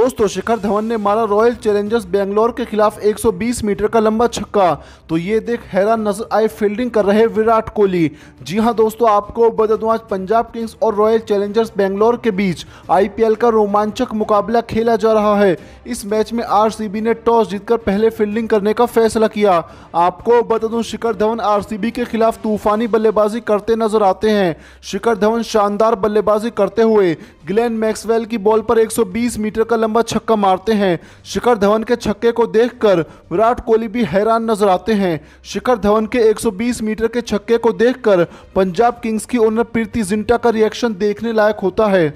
दोस्तों तो शिखर धवन ने मारा रॉयल चैलेंजर्स बेंगलोर के खिलाफ 120 मीटर का लंबा छक्का तो ये देख हैरान नजर आए फील्डिंग कर रहे विराट कोहली जी हाँ दोस्तों आपको बता दूं आज पंजाब किंग्स और रॉयल चैलेंजर्स बेंगलोर के बीच आईपीएल का रोमांचक मुकाबला खेला जा रहा है इस मैच में आर ने टॉस जीतकर पहले फील्डिंग करने का फैसला किया आपको बता दूँ शिखर धवन आर के खिलाफ तूफानी बल्लेबाजी करते नजर आते हैं शिखर धवन शानदार बल्लेबाजी करते हुए ग्लैन मैक्सवेल की बॉल पर एक मीटर का लंबा लंबा छक्का मारते हैं शिखर धवन के छक्के को देखकर विराट कोहली भी हैरान नजर आते हैं शिखर धवन के 120 मीटर के छक्के को देखकर पंजाब किंग्स की ओनर प्रीति जिंटा का रिएक्शन देखने लायक होता है